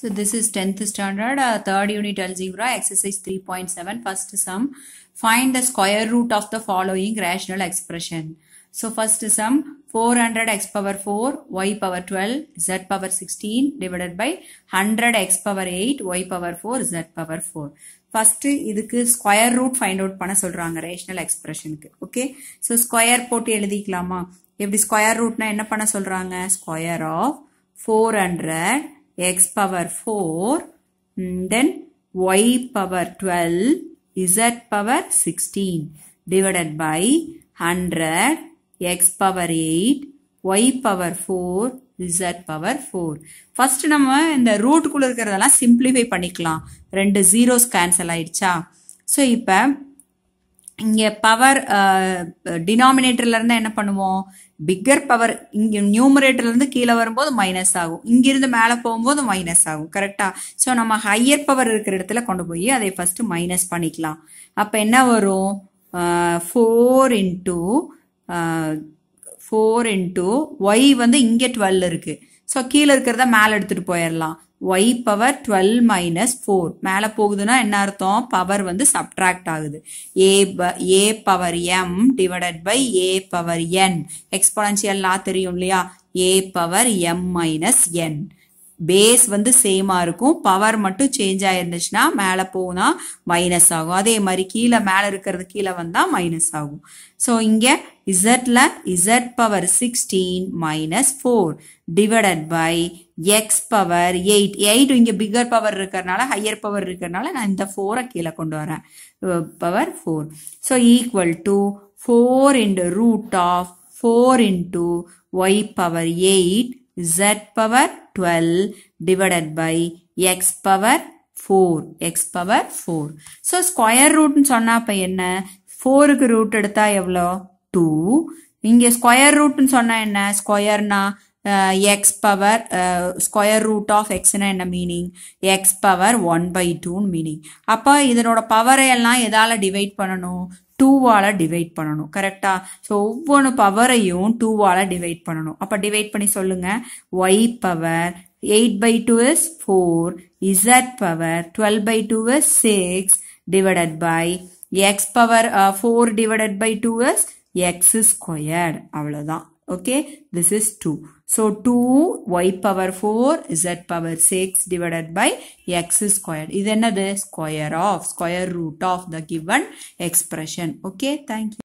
So this is 10th standard, uh, third unit algebra, exercise 3.7. First sum, find the square root of the following rational expression. So first sum, 400 x power 4, y power 12, z power 16 divided by 100 x power 8, y power 4, z power 4. First இதுக்கு square root find out பண்ண சொல்கிறாங்க rational எக்ஸ்பிரஷனுக்கு okay so square போட்டு எழுதிக்கலாமா எப்படி square ரூட்னா என்ன பண்ண சொல்கிறாங்க square of four hundred x power 4, then y power 12, z power 16 divided by 100, x power 8, y power 4, z power four first நம்ம இந்த ரூட்டுக்குள்ள இருக்கிறதெல்லாம் சிம்பிளிஃபை பண்ணிக்கலாம் ரெண்டு ஜீரோஸ் கேன்சல் ஆயிடுச்சா ஸோ இப்போ இங்கே பவர் டினாமினேட்டர்லேருந்து uh, என்ன பண்ணுவோம் பிக்கர் பவர் இங்க நியூமரேட்டர்ல இருந்து கீழே வரும்போது மைனஸ் ஆகும் இங்கிருந்து மேலே போகும்போது மைனஸ் ஆகும் கரெக்டா ஸோ நம்ம ஹையர் பவர் இருக்கிற இடத்துல கொண்டு போய் அதை ஃபர்ஸ்ட் மைனஸ் பண்ணிக்கலாம் அப்ப என்ன வரும் four into four into y வந்து இங்கே டுவெல் இருக்குது ஸோ கீழே இருக்கிறத மேலே எடுத்துகிட்டு போயிடலாம் y power twelve minus four மேலே போகுதுன்னா என்ன அர்த்தம் பவர் வந்து சப்ட்ராக்ட் ஆகுது ஏ ப a power m divided by a power n எக்ஸ்பொனன்சியல்லாம் தெரியும் இல்லையா a power m minus n base வந்து சேமாக இருக்கும் பவர் மட்டும் சேஞ்ச் ஆயிருந்துச்சுன்னா மேலே போனால் மைனஸ் ஆகும் அதே மாதிரி கீழே மேலே இருக்கிறது கீழே வந்தால் மைனஸ் ஆகும் ஸோ இங்கே இசட்டில் z power sixteen minus four divided by x power eight eight இங்கே பிகர் பவர் இருக்கிறனால ஹையர் பவர் இருக்கிறனால நான் இந்த ஃபோரை கீழே கொண்டு வரேன் power four so equal to four into root of four into y power eight z power 12 divided by x power 4 x power 4 so square root சொன்னா அப்ப என்ன 4 க்கு root எடுத்தா எவ்வளோ 2 இங்க ஸ்கொயர் ரூட்னு சொன்னா என்ன ஸ்கொயர்னா x power square root of எக்ஸ்னா என்ன meaning x power one by டூன்னு மீனிங் அப்போ இதனோட பவரை எல்லாம் எதால் டிவைட் பண்ணணும் டூவால் டிவைட் பண்ணணும் கரெக்டாக ஸோ ஒவ்வொரு பவரையும் டூவால் டிவைட் பண்ணணும் அப்போ டிவைட் பண்ணி சொல்லுங்கள் y power eight by two is four z power twelve by two is six divided by x power four divided by two is x squared அவ்வளோதான் Okay, this is 2. So 2 y power 4 z power 6 divided by x squared. Is another square of, square root of the given expression. Okay, thank you.